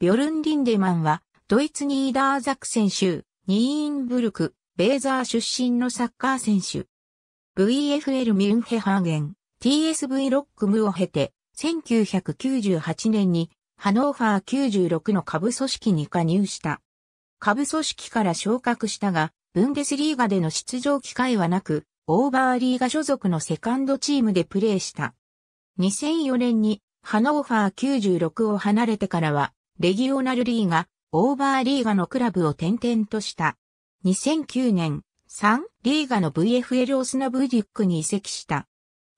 ビョルン・リンデマンは、ドイツニーダーザク選手、ニーンブルク、ベーザー出身のサッカー選手。VFL ミュンヘハーゲン、TSV ロックムを経て、1998年に、ハノーファー96の下部組織に加入した。下部組織から昇格したが、ブンデスリーガでの出場機会はなく、オーバーリーガ所属のセカンドチームでプレーした。2004年にハノーファー96を離れてからは、レギオナルリーガ、オーバーリーガのクラブを転々とした。2009年、3リーガの VFL オスナブーディックに移籍した。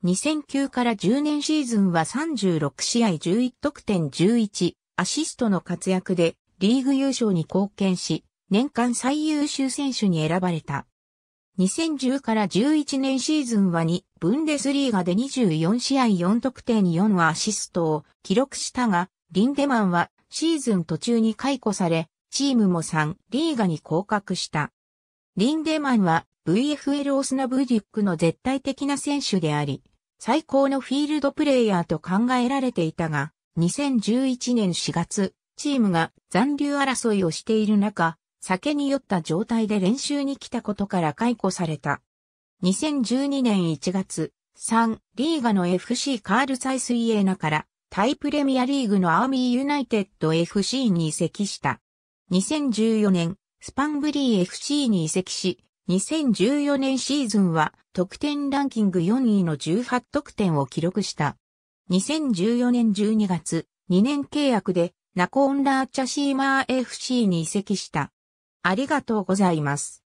2009から10年シーズンは36試合11得点11アシストの活躍でリーグ優勝に貢献し、年間最優秀選手に選ばれた。2010から11年シーズンは2、ブンデスリーガで24試合4得点4アシストを記録したが、リンデマンはシーズン途中に解雇され、チームも3リーガに降格した。リンデマンは VFL オスナブディックの絶対的な選手であり、最高のフィールドプレイヤーと考えられていたが、2011年4月、チームが残留争いをしている中、酒に酔った状態で練習に来たことから解雇された。2012年1月、3リーガの FC カールサイスイエーナからタイプレミアリーグのアーミーユナイテッド FC に移籍した。2014年、スパンブリー FC に移籍し、2014年シーズンは得点ランキング4位の18得点を記録した。2014年12月、2年契約でナコンラーチャシーマー FC に移籍した。ありがとうございます。